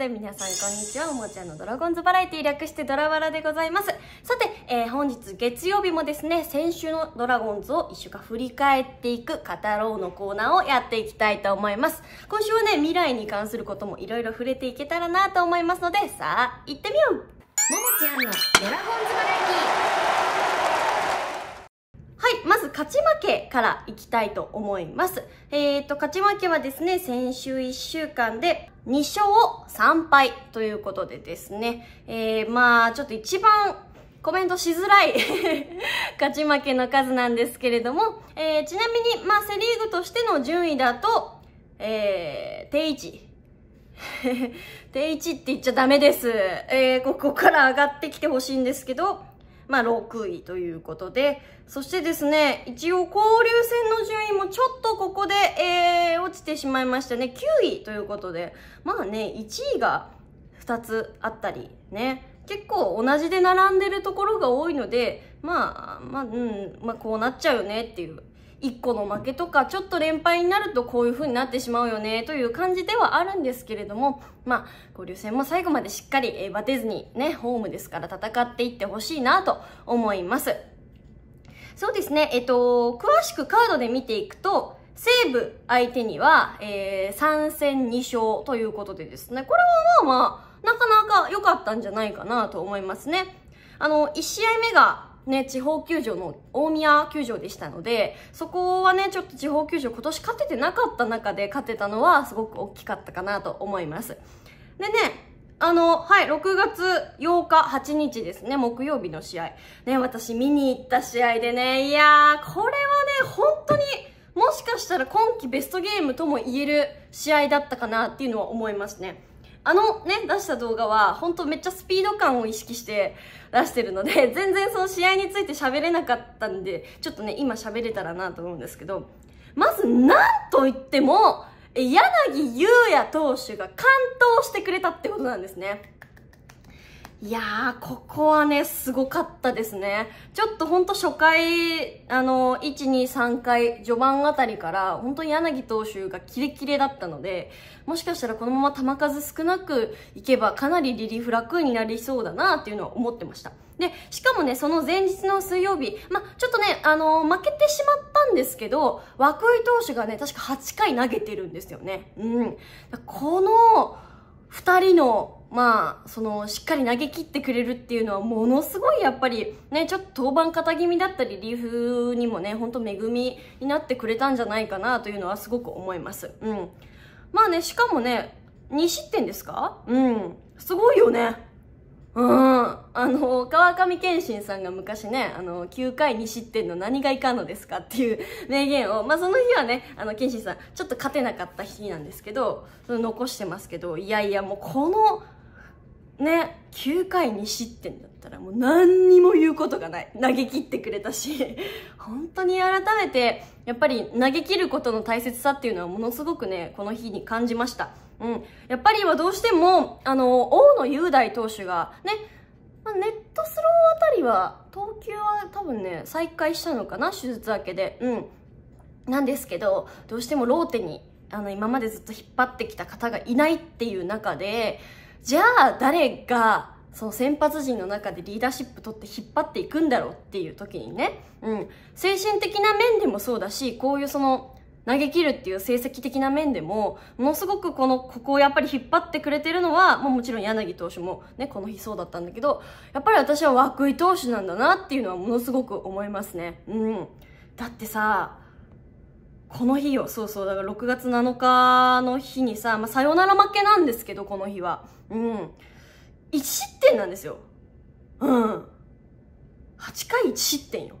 で皆さんこんにちはおもちゃのドラゴンズバラエティー略してドラバラでございますさて、えー、本日月曜日もですね先週のドラゴンズを一週間振り返っていく語ろうのコーナーをやっていきたいと思います今週はね未来に関することもいろいろ触れていけたらなと思いますのでさあ行ってみようももちゃんのドラゴンズバラエティはい、まず勝ち負けからいきたいと思います。えっ、ー、と、勝ち負けはですね、先週1週間で2勝3敗ということでですね、えー、まあ、ちょっと一番コメントしづらい 勝ち負けの数なんですけれども、えー、ちなみに、まあ、セリーグとしての順位だと、えー、定位置。定位置って言っちゃダメです。えー、ここから上がってきてほしいんですけど、まあ、6位ということで、そしてですね、一応交流戦の順位もちょっとここで、えー、落ちてしまいましたね。9位ということで、まあね、1位が2つあったり、ね、結構同じで並んでるところが多いので、まあ、まあ、うん、まあこうなっちゃうよねっていう1個の負けとかちょっと連敗になるとこういう風になってしまうよねという感じではあるんですけれどもまあ交流戦も最後までしっかり、えバテずにねホームですから戦っていってほしいなと思いますそうですねえっと詳しくカードで見ていくと西武相手には、えー、3戦2勝ということでですねこれはまあまあなかなか良かったんじゃないかなと思いますねあの1試合目がね、地方球場の大宮球場でしたので、そこはね、ちょっと地方球場今年勝ててなかった中で勝てたのはすごく大きかったかなと思います。でね、あの、はい、6月8日、8日ですね、木曜日の試合。ね、私見に行った試合でね、いやー、これはね、本当に、もしかしたら今季ベストゲームとも言える試合だったかなっていうのは思いますね。あのね、出した動画は、ほんとめっちゃスピード感を意識して出してるので、全然その試合について喋れなかったんで、ちょっとね、今喋れたらなと思うんですけど、まず、なんと言っても、柳優也投手が完投してくれたってことなんですね。いやー、ここはね、すごかったですね。ちょっとほんと初回、あの、1、2、3回、序盤あたりから、本当に柳投手がキレキレだったので、もしかしたらこのまま球数少なくいけば、かなりリリーフ楽になりそうだなっていうのは思ってました。で、しかもね、その前日の水曜日、ま、ちょっとね、あの負けてしまったんですけど、涌井投手がね、確か8回投げてるんですよね。うん。この、2人の、まあ、その、しっかり投げ切ってくれるっていうのは、ものすごいやっぱり、ね、ちょっと登板型気味だったり、リーフにもね、ほんと恵みになってくれたんじゃないかなというのはすごく思います。うん。まあね、しかもね、2失点ですかうん。すごいよね。うん。あの、川上健信さんが昔ね、あの、9回2失点の何がいかんのですかっていう名言を、まあ、その日はね、あの、健信さん、ちょっと勝てなかった日なんですけど、その残してますけど、いやいや、もうこの、ね、9回2失点だったらもう何にも言うことがない。投げ切ってくれたし、本当に改めて、やっぱり投げ切ることの大切さっていうのはものすごくね、この日に感じました。うん。やっぱり今どうしても、あの、大野雄大投手がね、まあ、ネットスローあたりは投球は多分ね再開したのかな手術明けでうんなんですけどどうしてもローテにあの今までずっと引っ張ってきた方がいないっていう中でじゃあ誰がその先発陣の中でリーダーシップ取って引っ張っていくんだろうっていう時にね、うん、精神的な面でもそうだしこういうその投げ切るっていう成績的な面でもものすごくこのここをやっぱり引っ張ってくれてるのは、まあ、もちろん柳投手もねこの日そうだったんだけどやっぱり私は涌井投手なんだなっていうのはものすごく思いますね。うん、だってさこの日よそうそうだから6月7日の日にさ、まあ、サヨナラ負けなんですけどこの日はうん1失点なんですようん8回1失点よ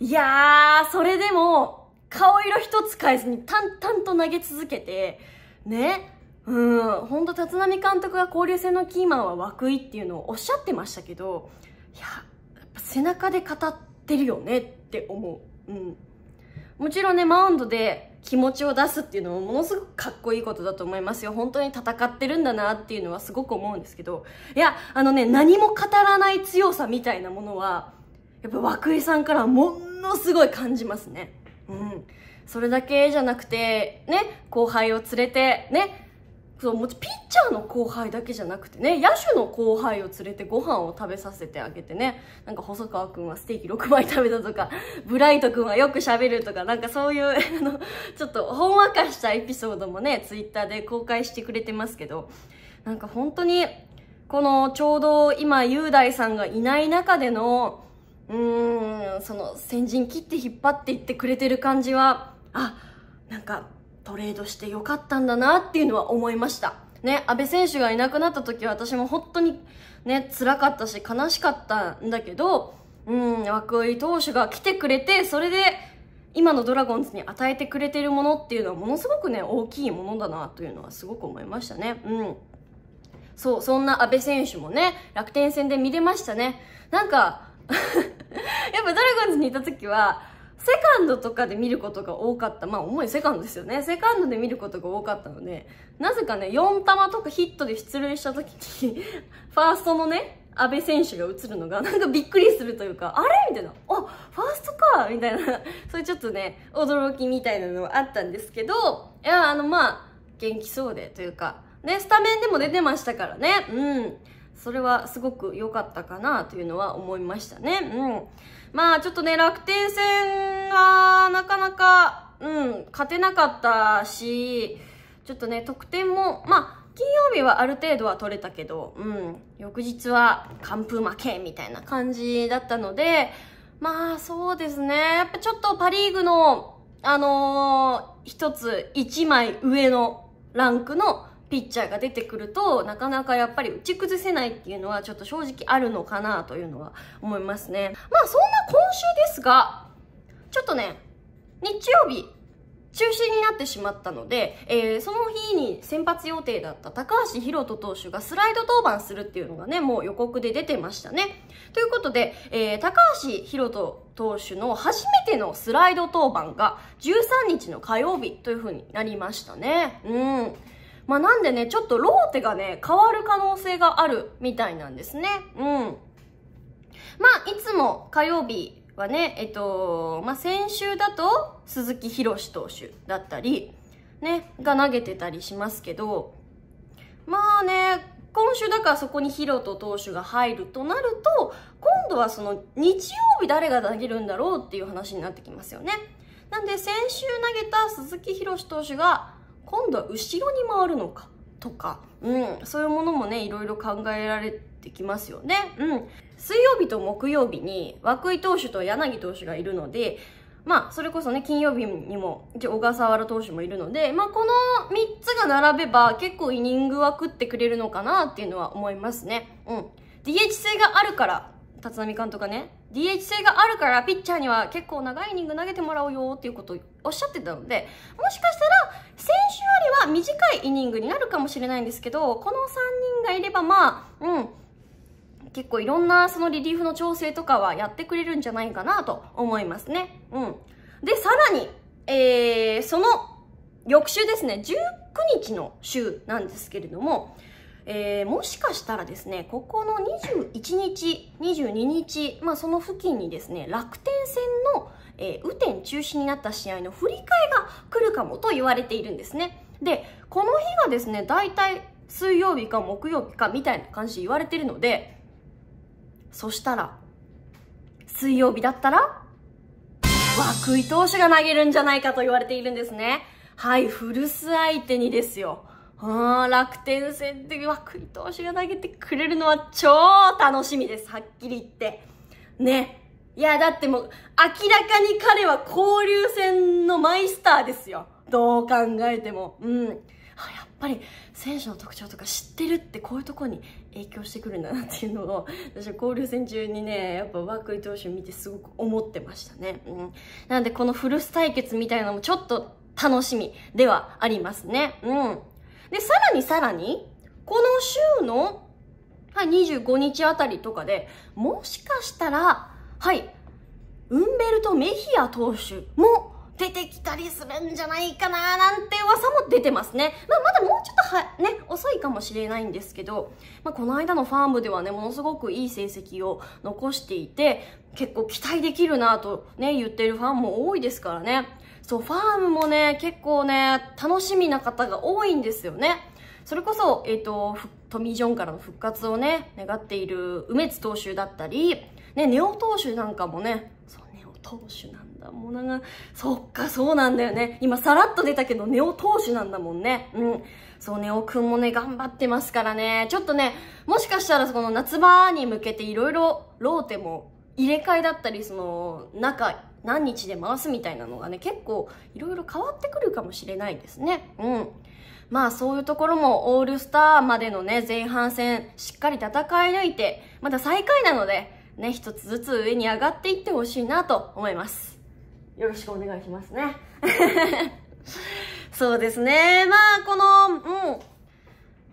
いやー、それでも、顔色一つ変えずに淡々と投げ続けて、ね、うん、ほんと立浪監督が交流戦のキーマンは枠井っていうのをおっしゃってましたけど、いや、やっぱ背中で語ってるよねって思う。うん。もちろんね、マウンドで気持ちを出すっていうのもものすごくかっこいいことだと思いますよ。本当に戦ってるんだなっていうのはすごく思うんですけど、いや、あのね、何も語らない強さみたいなものは、やっぱ涌井さんからものすごい感じますねうんそれだけじゃなくてね後輩を連れてねそうもちピッチャーの後輩だけじゃなくてね野手の後輩を連れてご飯を食べさせてあげてねなんか細川君はステーキ6枚食べたとか ブライト君はよくしゃべるとかなんかそういう あのちょっとほんわかしたエピソードもねツイッターで公開してくれてますけどなんか本当にこのちょうど今雄大さんがいない中でのうーんその先陣切って引っ張っていってくれてる感じはあなんかトレードしてよかったんだなっていうのは思いましたね阿部選手がいなくなった時は私も本当にね辛かったし悲しかったんだけどうん涌井投手が来てくれてそれで今のドラゴンズに与えてくれてるものっていうのはものすごくね大きいものだなというのはすごく思いましたねうんそうそんな阿部選手もね楽天戦で見れましたねなんか やっぱドラゴンズにいた時は、セカンドとかで見ることが多かった。まあ、重にセカンドですよね。セカンドで見ることが多かったので、なぜかね、4玉とかヒットで出塁した時に、ファーストのね、阿部選手が映るのが、なんかびっくりするというか、あれみたいな。あ、ファーストかみたいな。そういうちょっとね、驚きみたいなのはあったんですけど、いや、あの、まあ、元気そうでというか、ね、スタメンでも出てましたからね。うん。それはすごく良かったかなというのは思いましたね。うん。まあちょっとね、楽天戦はなかなか、うん、勝てなかったし、ちょっとね、得点も、まあ金曜日はある程度は取れたけど、うん、翌日は完封負けみたいな感じだったので、まあそうですね、やっぱちょっとパリーグの、あのー、一つ一枚上のランクのピッチャーが出てくるとなかなかやっぱり打ち崩せないっていうのはちょっと正直あるのかなというのは思いますねまあそんな今週ですがちょっとね日曜日中止になってしまったので、えー、その日に先発予定だった高橋宏斗投手がスライド登板するっていうのがね、もう予告で出てましたね。ということで、えー、高橋宏斗投手の初めてのスライド登板が13日の火曜日というふうになりましたね。うん。まあ、なんでね、ちょっとローテがね、変わる可能性があるみたいなんですね。うん。まあ、いつも火曜日はね、えっと、まあ、先週だと鈴木博士投手だったり、ね、が投げてたりしますけど、まあね、今週だからそこにヒロト投手が入るとなると今度はその日曜日誰が投げるんだろうっていう話になってきますよねなんで先週投げた鈴木博投手が今度は後ろに回るのかとか、うん、そういうものもね、いろいろ考えられてきますよね。うん。水曜日と木曜日に、涌井投手と柳投手がいるので、まあ、それこそね、金曜日にも、小笠原投手もいるので、まあ、この3つが並べば、結構イニングは食ってくれるのかなっていうのは思いますね。うん。DH 制があるから、立浪監督がね DH 制があるからピッチャーには結構長いイニング投げてもらおうよっていうことをおっしゃってたのでもしかしたら選手よりは短いイニングになるかもしれないんですけどこの3人がいればまあうん結構いろんなそのリリーフの調整とかはやってくれるんじゃないかなと思いますね。うん。で、さらに、えー、その翌週ですね、19日の週なんですけれども、えー、もしかしたらですねここの21日22日、まあ、その付近にですね楽天戦の、えー、雨天中止になった試合の振り替えが来るかもと言われているんですねでこの日がですね大体水曜日か木曜日かみたいな感じで言われてるのでそしたら水曜日だったら涌井投手が投げるんじゃないかと言われているんですねはい古巣相手にですよあ楽天戦で涌井投手が投げてくれるのは超楽しみです。はっきり言って。ね。いや、だってもう、明らかに彼は交流戦のマイスターですよ。どう考えても。うん。あやっぱり選手の特徴とか知ってるってこういうとこに影響してくるんだなっていうのを私は交流戦中にねやっぱ涌井投手見てすごく思ってましたね、うん、なのでこの古巣対決みたいなのもちょっと楽しみではありますねうんで、さらにさらに、この週の、はい、25日あたりとかで、もしかしたら、はい、ウンベルト・メヒア投手も出てきたりするんじゃないかななんて噂も出てますね。まあ、まだもうちょっとは、ね、遅いかもしれないんですけど、まあ、この間のファームではね、ものすごくいい成績を残していて、結構期待できるなとね、言ってるファンも多いですからね。そう、ファームもね、結構ね、楽しみな方が多いんですよね。それこそ、えっ、ー、と、トミー・ジョンからの復活をね、願っている梅津投手だったり、ね、ネオ投手なんかもね、そう、ネオ投手なんだもんな。そっか、そうなんだよね。今、さらっと出たけど、ネオ投手なんだもんね。うん。そう、ネオくんもね、頑張ってますからね。ちょっとね、もしかしたら、その夏場に向けていろいろ、ローテも入れ替えだったり、その、仲何日で回すみたいなのがね結構いろいろ変わってくるかもしれないですねうんまあそういうところもオールスターまでのね前半戦しっかり戦い抜いてまだ最下位なのでね一つずつ上に上がっていってほしいなと思いますよろしくお願いしますね そうですねまあこのうん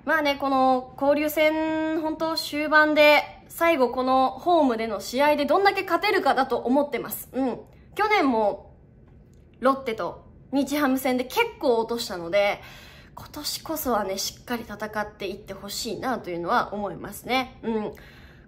まあね、この交流戦、本当終盤で、最後このホームでの試合でどんだけ勝てるかだと思ってます。うん。去年もロッテと日ハム戦で結構落としたので、今年こそはね、しっかり戦っていってほしいなというのは思いますね。うん。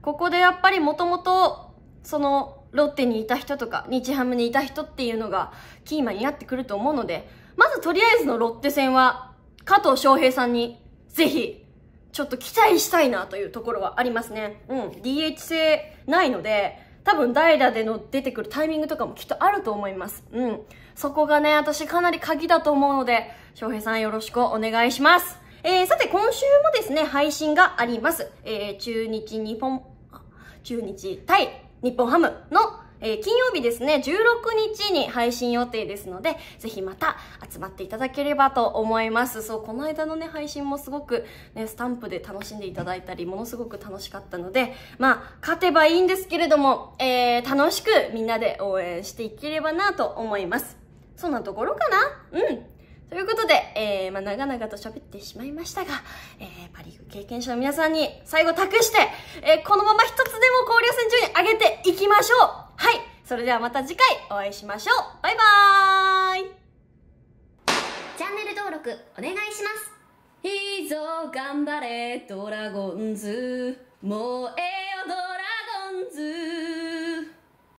ここでやっぱりもともと、その、ロッテにいた人とか、日ハムにいた人っていうのがキーマンになってくると思うので、まずとりあえずのロッテ戦は、加藤翔平さんに、ぜひ、ちょっと期待したいなというところはありますね。うん。DH 制ないので、多分代打での出てくるタイミングとかもきっとあると思います。うん。そこがね、私かなり鍵だと思うので、翔平さんよろしくお願いします。えー、さて今週もですね、配信があります。えー、中日日本、中日対日本ハムのえー、金曜日ですね、16日に配信予定ですので、ぜひまた集まっていただければと思います。そう、この間のね、配信もすごく、ね、スタンプで楽しんでいただいたり、ものすごく楽しかったので、まあ、勝てばいいんですけれども、えー、楽しくみんなで応援していければなと思います。そんなところかなうん。ということで、えー、まあ、長々と喋ってしまいましたが、えー、パリーグ経験者の皆さんに最後託して、えー、このまま一つでも交流戦中に上げていきましょうはいそれではまた次回お会いしましょうバイバーイチャンネル登録お願いしますいいぞ頑張れドラゴンズ燃えよドラゴンズ